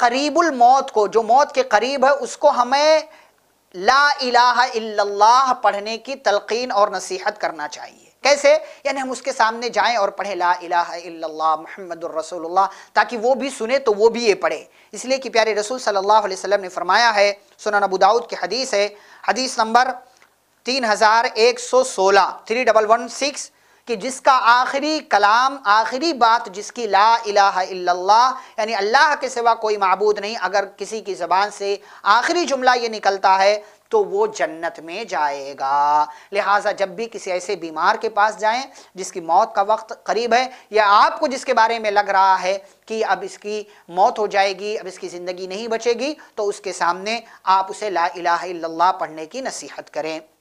करीबुल मौत को जो मौत के करीब है उसको हमें ला इलाहा पढ़ने की तलकिन और नसीहत करना चाहिए कैसे यानी हम उसके सामने जाएं और पढ़ें ला इला इल्लल्लाह मोहम्मद ताकि वो भी सुने तो वो भी ये पढ़े इसलिए कि प्यारे रसूल सल्लल्लाहु अलैहि वसल्लम ने फरमाया है सुना अबू दाऊद की हदीस है हदीस नंबर तीन हज़ार एक सौ सोलह थ्री डबल वन सिक्स कि जिसका आखिरी कलाम आखिरी बात जिसकी ला इलाहा इल्लल्लाह यानी अल्लाह के सिवा कोई मबूद नहीं अगर किसी की ज़बान से आखिरी जुमला ये निकलता है तो वो जन्नत में जाएगा लिहाजा जब भी किसी ऐसे बीमार के पास जाएं जिसकी मौत का वक्त करीब है या आपको जिसके बारे में लग रहा है कि अब इसकी मौत हो जाएगी अब इसकी ज़िंदगी नहीं बचेगी तो उसके सामने आप उसे ला इलाहा इल्लल्लाह पढ़ने की नसीहत करें